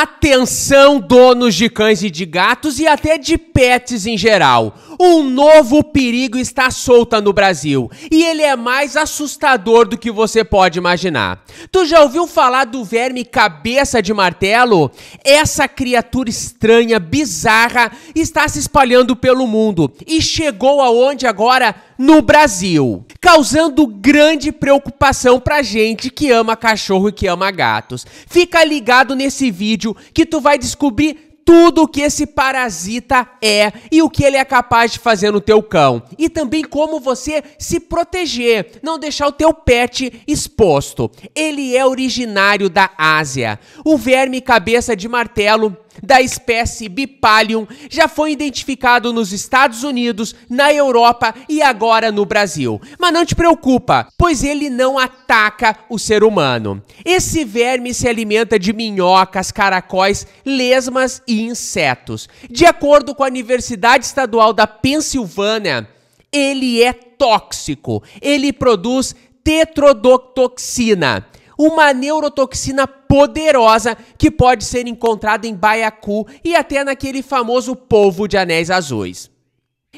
Atenção, donos de cães e de gatos e até de pets em geral. Um novo perigo está solta no Brasil e ele é mais assustador do que você pode imaginar. Tu já ouviu falar do verme cabeça de martelo? Essa criatura estranha, bizarra, está se espalhando pelo mundo e chegou aonde agora? No Brasil causando grande preocupação pra gente que ama cachorro e que ama gatos. Fica ligado nesse vídeo que tu vai descobrir tudo o que esse parasita é e o que ele é capaz de fazer no teu cão. E também como você se proteger, não deixar o teu pet exposto. Ele é originário da Ásia. O verme cabeça de martelo da espécie Bipalium já foi identificado nos Estados Unidos, na Europa e agora no Brasil. Mas não te preocupa, pois ele não ataca o ser humano. Esse verme se alimenta de minhocas, caracóis, lesmas e insetos. De acordo com a Universidade Estadual da Pensilvânia, ele é tóxico. Ele produz tetrodotoxina uma neurotoxina poderosa que pode ser encontrada em baiacu e até naquele famoso polvo de anéis azuis.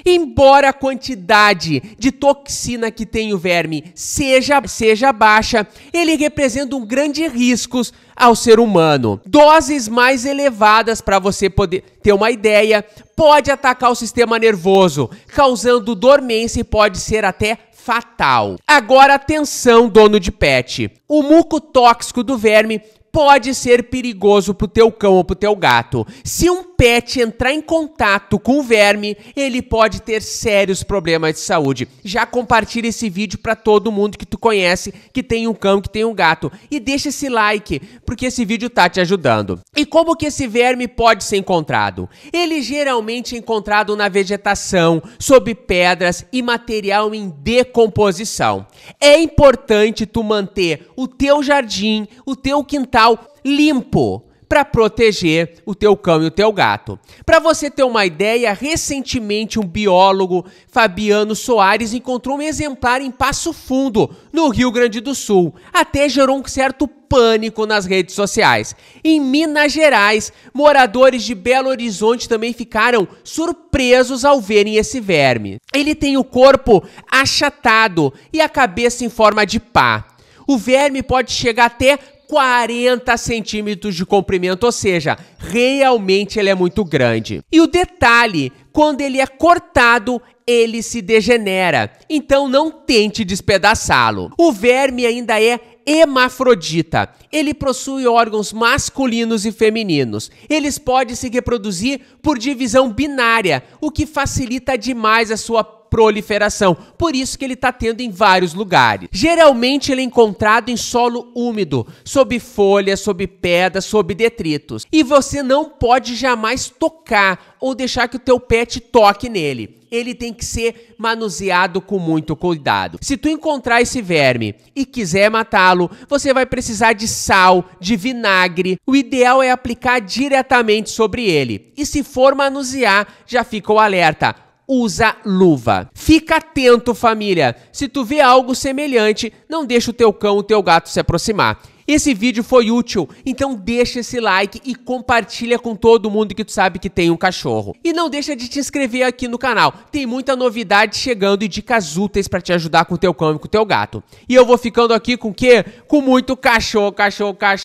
Embora a quantidade de toxina que tem o verme seja, seja baixa, ele representa um grande risco ao ser humano. Doses mais elevadas, para você poder ter uma ideia, pode atacar o sistema nervoso, causando dormência e pode ser até fatal. Agora atenção, dono de pet. O muco tóxico do verme pode ser perigoso pro teu cão ou pro teu gato. Se um pet entrar em contato com o verme, ele pode ter sérios problemas de saúde. Já compartilha esse vídeo para todo mundo que tu conhece, que tem um cão, que tem um gato. E deixa esse like, porque esse vídeo tá te ajudando. E como que esse verme pode ser encontrado? Ele geralmente é encontrado na vegetação, sob pedras e material em decomposição. É importante tu manter o teu jardim, o teu quintal limpo para proteger o teu cão e o teu gato. Para você ter uma ideia, recentemente um biólogo, Fabiano Soares, encontrou um exemplar em Passo Fundo, no Rio Grande do Sul. Até gerou um certo pânico nas redes sociais. Em Minas Gerais, moradores de Belo Horizonte também ficaram surpresos ao verem esse verme. Ele tem o corpo achatado e a cabeça em forma de pá. O verme pode chegar até 40 centímetros de comprimento, ou seja, realmente ele é muito grande. E o detalhe, quando ele é cortado, ele se degenera, então não tente despedaçá-lo. O verme ainda é hemafrodita. Ele possui órgãos masculinos e femininos. Eles podem se reproduzir por divisão binária, o que facilita demais a sua proliferação. Por isso que ele está tendo em vários lugares. Geralmente ele é encontrado em solo úmido, sob folhas, sob pedras, sob detritos. E você não pode jamais tocar ou deixar que o teu pet toque nele ele tem que ser manuseado com muito cuidado. Se tu encontrar esse verme e quiser matá-lo, você vai precisar de sal, de vinagre. O ideal é aplicar diretamente sobre ele. E se for manusear, já fica o alerta usa luva. Fica atento, família. Se tu vê algo semelhante, não deixa o teu cão, o teu gato se aproximar. Esse vídeo foi útil, então deixa esse like e compartilha com todo mundo que tu sabe que tem um cachorro. E não deixa de te inscrever aqui no canal, tem muita novidade chegando e dicas úteis para te ajudar com o teu cão e com o teu gato. E eu vou ficando aqui com o quê? Com muito cachorro, cachorro, cachorro.